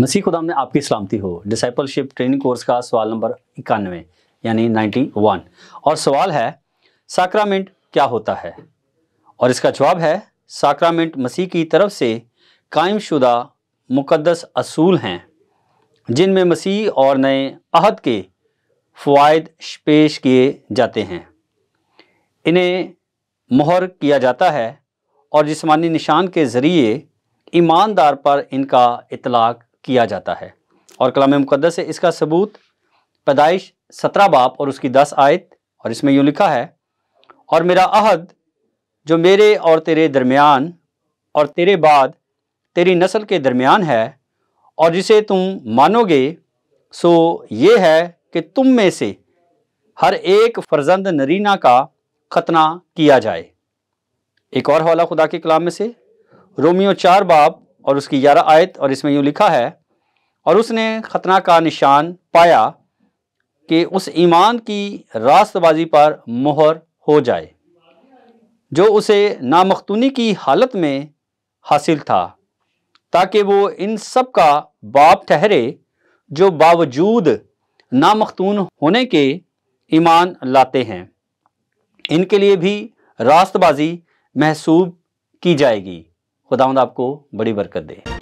मसीह खुदा ने आपकी सलामती हो डिसाइपलशिप ट्रेनिंग कोर्स का सवाल नंबर इक्यानवे यानी 91 और सवाल है साक्रामेंट क्या होता है और इसका जवाब है साक्रामेंट मसीह की तरफ से कायमशुदा मुकदस असूल हैं जिनमें मसीह और नए अहद के फ़वाद पेश किए जाते हैं इन्हें मोहर किया जाता है और जिसमानी निशान के ज़रिए ईमानदार पर इनका इतलाक़ किया जाता है और कलाम मुकदस से इसका सबूत पैदाइश सत्रह बाप और उसकी दस आयत और इसमें यूँ लिखा है और मेरा अहद जो मेरे और तेरे दरमियान और तेरे बाद तेरी नस्ल के दरमियान है और जिसे तुम मानोगे सो ये है कि तुम में से हर एक फर्जंद नरीना का खतना किया जाए एक और हवाला खुदा के कलाम में से रोमियो चार बाब और उसकी ग्यारह आयत और इसमें यूँ लिखा है और उसने खतना का निशान पाया कि उस ईमान की रास्तबाजी पर मोहर हो जाए जो उसे नामखतूनी की हालत में हासिल था ताकि वो इन सब का बाप ठहरे जो बावजूद नामखतून होने के ईमान लाते हैं इनके लिए भी रास्तबाजी महसूब की जाएगी खुदांद आपको बड़ी बरकत दे